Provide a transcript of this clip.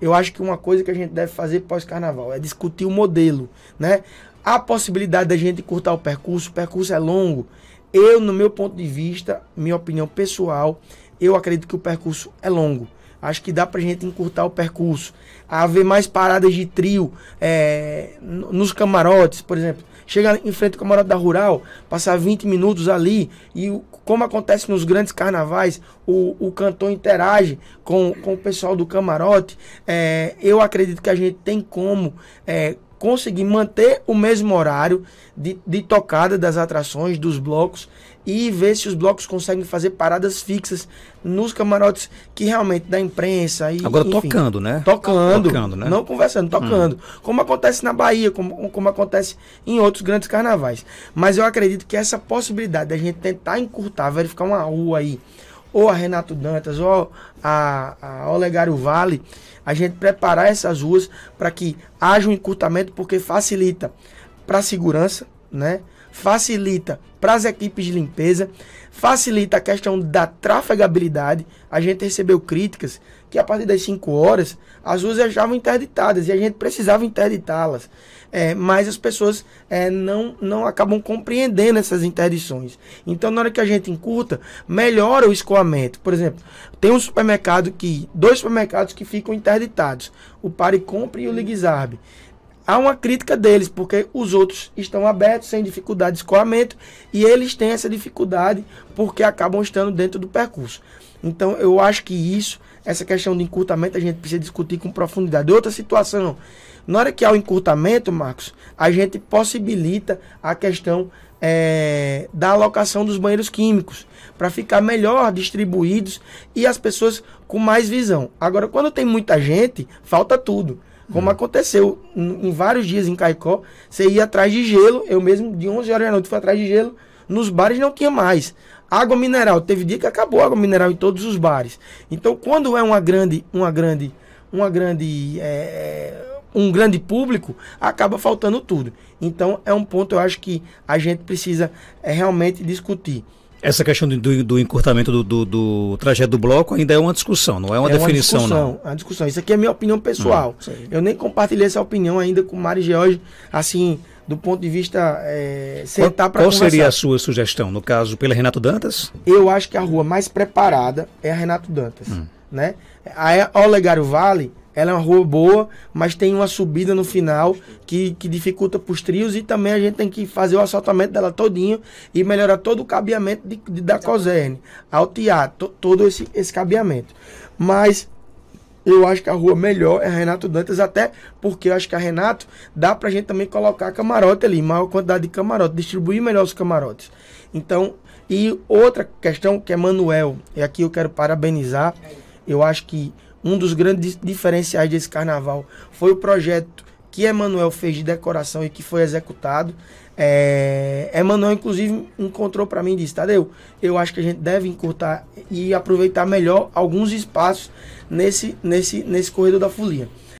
eu acho que uma coisa que a gente deve fazer pós-carnaval é discutir o modelo, né? A possibilidade da gente cortar o percurso, o percurso é longo. Eu, no meu ponto de vista, minha opinião pessoal, eu acredito que o percurso é longo. Acho que dá pra gente encurtar o percurso. Haver mais paradas de trio é, nos camarotes, por exemplo. Chega em frente ao camarote da Rural, passar 20 minutos ali, e como acontece nos grandes carnavais, o, o cantor interage com, com o pessoal do camarote. É, eu acredito que a gente tem como é, conseguir manter o mesmo horário de, de tocada das atrações, dos blocos, e ver se os blocos conseguem fazer paradas fixas nos camarotes que realmente da imprensa e agora enfim, tocando, né? Tocando, tocando né? não conversando, tocando, hum. como acontece na Bahia, como, como acontece em outros grandes carnavais. Mas eu acredito que essa possibilidade da gente tentar encurtar, verificar uma rua aí, ou a Renato Dantas, ou a, a Olegário Vale, a gente preparar essas ruas para que haja um encurtamento, porque facilita para a segurança, né? Facilita para as equipes de limpeza, facilita a questão da trafegabilidade. A gente recebeu críticas que a partir das 5 horas as ruas já estavam interditadas e a gente precisava interditá-las. É, mas as pessoas é, não, não acabam compreendendo essas interdições. Então, na hora que a gente encurta, melhora o escoamento. Por exemplo, tem um supermercado que. dois supermercados que ficam interditados: o Pare Compre e o Ligzarbe há uma crítica deles, porque os outros estão abertos, sem dificuldade de escoamento, e eles têm essa dificuldade porque acabam estando dentro do percurso. Então, eu acho que isso, essa questão de encurtamento, a gente precisa discutir com profundidade. Outra situação, na hora que há o encurtamento, Marcos, a gente possibilita a questão é, da alocação dos banheiros químicos, para ficar melhor distribuídos e as pessoas com mais visão. Agora, quando tem muita gente, falta tudo. Como aconteceu em vários dias em Caicó, você ia atrás de gelo, eu mesmo de 11 horas da noite fui atrás de gelo, nos bares não tinha mais. Água mineral, teve dia que acabou a água mineral em todos os bares. Então, quando é uma grande, uma grande, uma grande, é, um grande público, acaba faltando tudo. Então, é um ponto eu acho que a gente precisa é, realmente discutir. Essa questão do, do encurtamento do, do, do, trajeto do bloco ainda é uma discussão, não é uma é definição, uma discussão, não. É uma discussão. Isso aqui é minha opinião pessoal. eu nem compartilhei essa opinião ainda com o Mário George, assim, do ponto de vista é, sentar para Qual, qual seria a sua sugestão, no caso, pela Renato Dantas? Eu acho que a rua mais preparada é a Renato Dantas. Hum. Né? A Olegário Vale ela é uma rua boa, mas tem uma subida no final que, que dificulta para os trios e também a gente tem que fazer o assaltamento dela todinho e melhorar todo o cabeamento de, de da Coserne, ao teatro, todo esse, esse cabeamento. Mas eu acho que a rua melhor é Renato Dantas, até porque eu acho que a Renato dá para a gente também colocar camarote ali, maior quantidade de camarote, distribuir melhor os camarotes. Então, e outra questão que é Manuel, e aqui eu quero parabenizar, eu acho que um dos grandes diferenciais desse carnaval foi o projeto que Emanuel fez de decoração e que foi executado. É, Emanuel, inclusive, encontrou para mim e disse: Tadeu, eu acho que a gente deve encurtar e aproveitar melhor alguns espaços nesse, nesse, nesse corredor da folia.